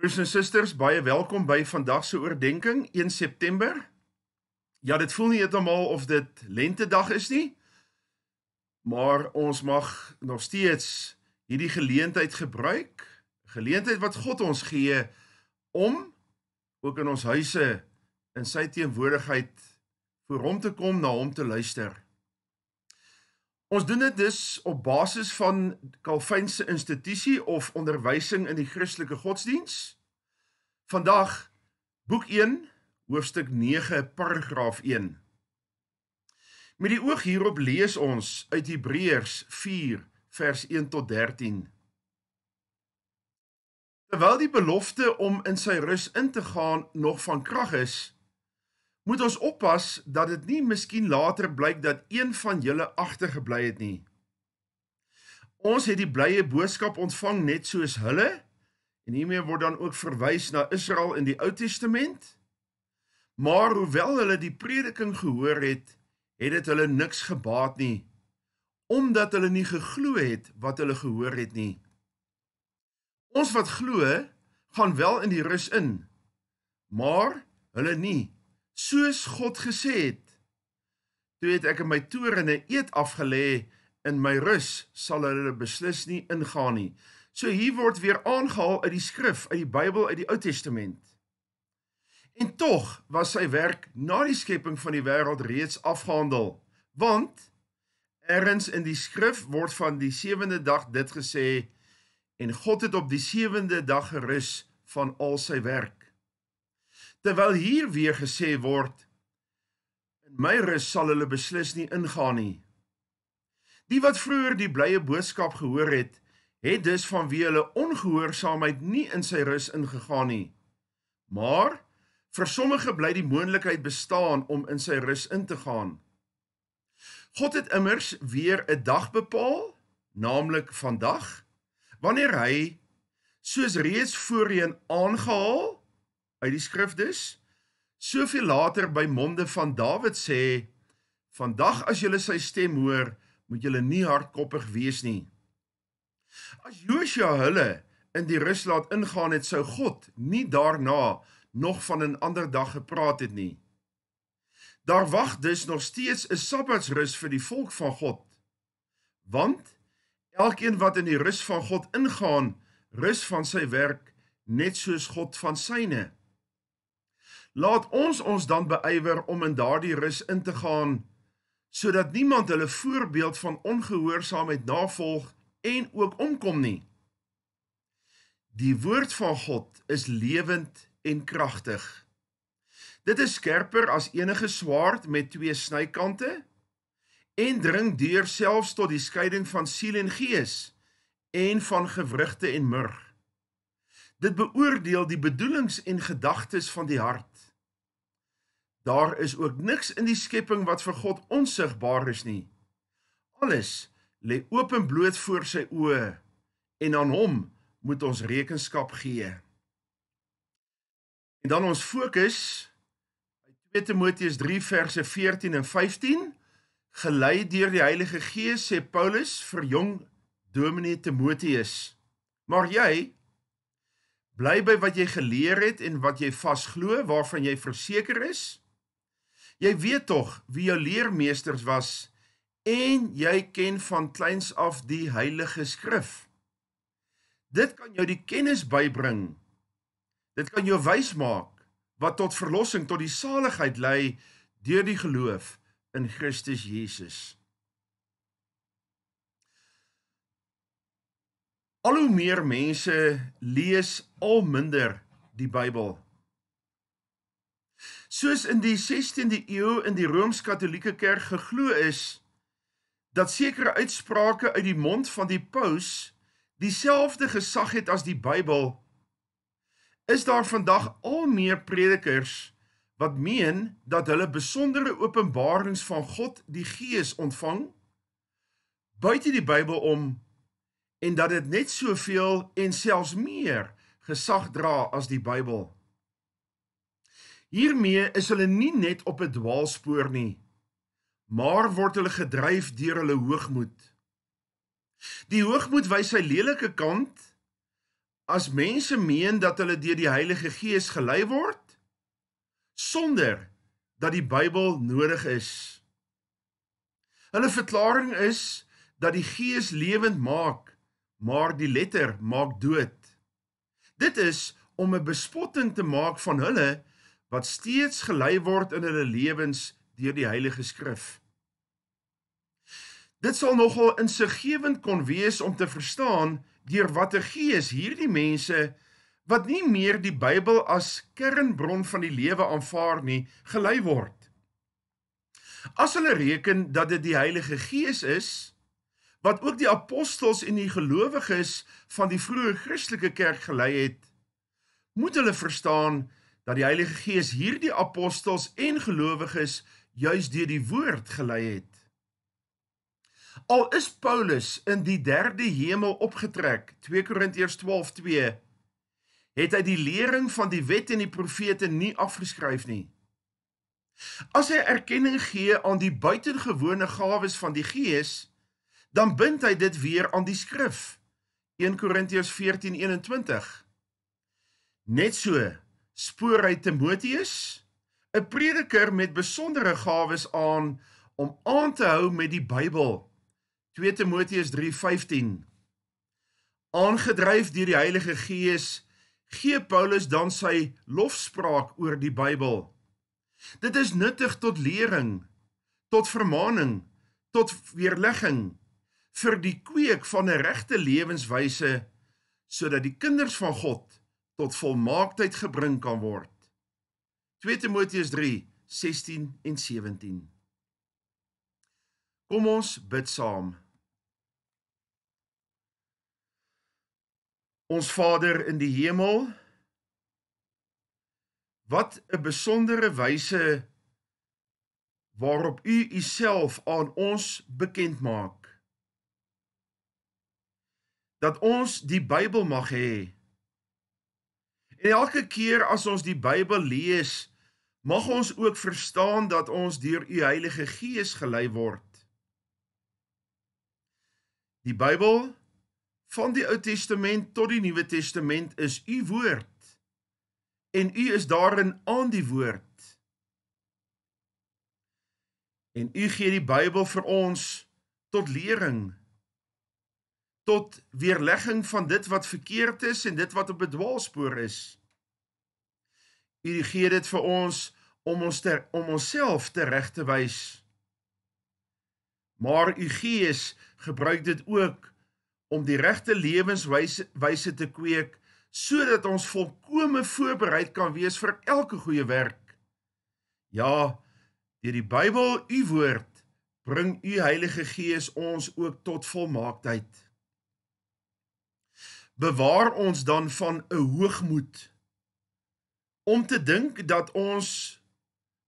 Broers en susters, baie welkom by vandag se oordeenking, 1 September. Ja, dit voel nie heeltemal of dit lentedag is nie, maar ons mag nog steeds hierdie geleentheid gebruik, geleentheid wat God ons gee om ook in ons huise in sy teenwoordigheid voor hom te kom, na hom te luister. Ons doen dit dus op basis van Calvinse instituisie of onderwysing in die Christelike godsdienst. Vandag boek 1 hoofstuk 9 paragraaf 1. Met die oog hierop lees ons uit Hebreërs 4 vers 1 tot 13. Terwyl die belofte om in sy rus in te gaan nog van krag is, moet ons oppas dat dit nie miskien later blyk dat een van julle agtergebly het nie. Ons het die blye boodskap ontvang net soos hulle, En hiermee word dan ook verwys na Israel in die Ou Testament. Maar hoewel hulle die prediking gehoor het, het dit hulle niks gebaat nie omdat hulle nie geglo het wat hulle gehoor het nie. Ons wat glo, gaan wel in die rus in. Maar hulle nie, soos God gesê het. Toe het ek in my toorn 'n eet afgelê, in my rus sal hulle beslis nie ingaan nie. So hier word weer aangehaal uit die skrif, uit die Bybel, uit die Ou Testament. En tog was sy werk na die skepping van die wêreld reeds afgehandel, want ergens in die skrif word van die sewende dag dit gesê en God het op die sewende dag gerus van al sy werk. Terwyl hier weer gesê word in my rus sal hulle beslis nie ingaan nie. Die wat vroeër die blye boodskap gehoor het, het dus vanweë hulle ongehoorsaamheid nie in sy rus ingegaan nie. Maar vir sommige bly die moontlikheid bestaan om in sy rus in te gaan. God het immers weer 'n dag bepaal, naamlik vandag, wanneer hy soos reeds voorheen aangehaal uit die skrif dus soveel later by monde van Dawid sê: "Vandag as julle sy stem hoor, moet julle nie hardkoppig wees nie." As Josua hulle in die ruslaat ingaan het, sou God nie daarna nog van 'n ander dag gepraat het nie. Daar wag dus nog steeds 'n Sabbatsrus vir die volk van God. Want elkeen wat in die rus van God ingaan, rus van sy werk net soos God van syne. Laat ons ons dan beywer om in daardie rus in te gaan sodat niemand hulle voorbeeld van ongehoorsaamheid navolg en ook omkom nie. Die woord van God is lewend en kragtig. Dit is skerper as enige swaard met twee snykante en dring deur selfs tot die skeiding van siel en gees en van gewrigte en murg. Dit beoordeel die bedoelings en gedagtes van die hart. Daar is ook niks in die skepping wat vir God onsigbaar is nie. Alles lê openbloot voor sy oë en aan hom moet ons rekenskap gee. En dan ons fokus by 2 Timoteus 3 verse 14 en 15 gelei deur die Heilige Gees sê Paulus vir jong dominee Timoteus: "Maar jy bly by wat jy geleer het en wat jy vasglo waarvan jy verseker is. Jy weet tog wie jou leermeesters was." en jy ken van kleins af die heilige skrif. Dit kan jou die kennis bybring. Dit kan jou wys maak wat tot verlossing tot die saligheid lei deur die geloof in Christus Jesus. Al hoe meer mense lees al minder die Bybel. Soos in die 16de eeu in die Rooms-Katolieke Kerk geglo is, dat sekere uitsprake uit die mond van die paus dieselfde gesag het as die Bybel, is daar vandag al meer predikers wat meen dat hulle besondere openbarings van God die Gees ontvang buite die Bybel om en dat dit net soveel en selfs meer gesag dra as die Bybel. Hiermee is hulle nie net op 'n dwaalspoor nie maar word hulle gedryf deur hulle hoogmoed. Die hoogmoed wys sy lelike kant as mense meen dat hulle deur die Heilige Gees gelei word sonder dat die Bybel nodig is. Hulle verklaring is dat die Gees lewend maak, maar die letter maak dood. Dit is om 'n bespotting te maak van hulle wat steeds gelei word in hulle lewens deur die Heilige Skrif. Dit sal nogal insiggewend kon wees om te verstaan deur watter gees hierdie mense wat nie meer die Bybel as kernbron van die lewe aanvaar nie, gelei word. As hulle reken dat dit die Heilige Gees is wat ook die apostels en die gelowiges van die vroeë Christelike kerk gelei het, moet hulle verstaan dat die Heilige Gees hierdie apostels en gelowiges juis deur die woord gelei het. Al is Paulus in die derde hemel opgetrek, 2 Korintiërs 12:2, het hy die lering van die wet en die profete nie afgeskryf nie. As hy erkenning gee aan die buitengewone gawes van die Gees, dan bind hy dit weer aan die skrif. 1 Korintiërs 14:21. Net so spoor hy Timoteus, 'n prediker met besondere gawes aan om aan te hou met die Bybel 2 Timoteus 3:15 Aangedryf deur die Heilige Gees gee Paulus dan sy lofspraak oor die Bybel. Dit is nuttig tot lering, tot vermaaning, tot weerligging vir die kweek van 'n regte lewenswyse sodat die kinders van God tot volmaaktheid gebring kan word. 2 Timoteus 3:16 en 17 Kom ons bid saam. Ons Vader in die hemel, wat 'n besondere wyse waarop U u self aan ons bekend maak. Dat ons die Bybel mag hê. En elke keer as ons die Bybel lees, mag ons ook verstaan dat ons deur U Heilige Gees gelei word. Die Bybel van die Ou Testament tot die Nuwe Testament is u woord. En u is daarin aan die woord. En u gee die Bybel vir ons tot lering, tot weerlegging van dit wat verkeerd is en dit wat op bedwaalspoor is. U gee dit vir ons om ons ter, om onsself te reg te wys. Maar u Gees gebruik dit ook om die regte lewenswyse te kweek sodat ons volkome voorbereid kan wees vir elke goeie werk. Ja, deur die Bybel, u woord, bring u Heilige Gees ons ook tot volmaaktheid. Bewaar ons dan van 'n hoogmoed om te dink dat ons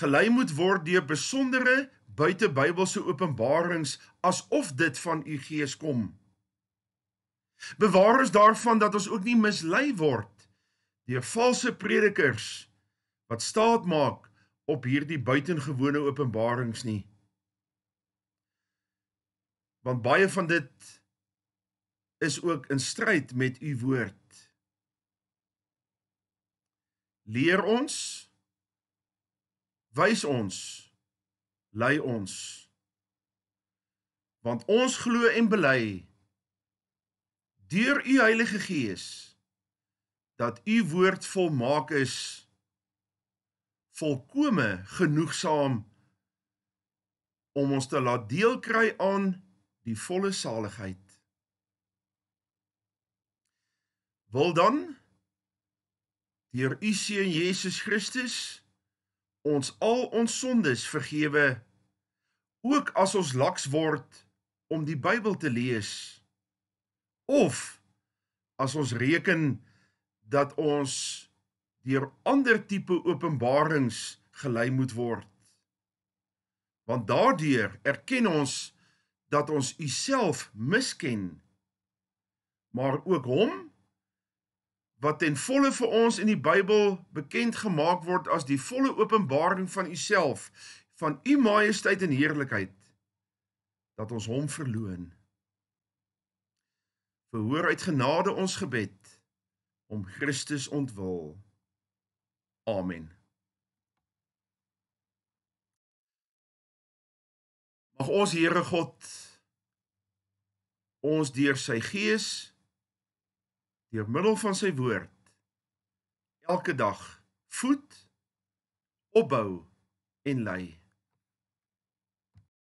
gelei moet word deur besondere buitebybelse openbarings asof dit van u gees kom. Bewaar ons daarvan dat ons ook nie mislei word deur valse predikers wat staat maak op hierdie buitengewone openbarings nie. Want baie van dit is ook in stryd met u woord. Leer ons wys ons lei ons want ons glo en bely deur u Heilige Gees dat u woord volmaak is volkome genoegsaam om ons te laat deel kry aan die volle saligheid wil dan deur u seun Jesus Christus ons al ons sondes vergewe ook as ons laks word om die Bybel te lees Of as ons reken dat ons deur ander tipe openbarings gelei moet word. Want daardeur erken ons dat ons u self misken maar ook hom wat ten volle vir ons in die Bybel bekend gemaak word as die volle openbaring van u self van u majesteit en heerlikheid dat ons hom verloën verhoor uit genade ons gebed om Christus ontwil. Amen. Mag ons Here God ons deur sy gees deur middel van sy woord elke dag voed, opbou en lei.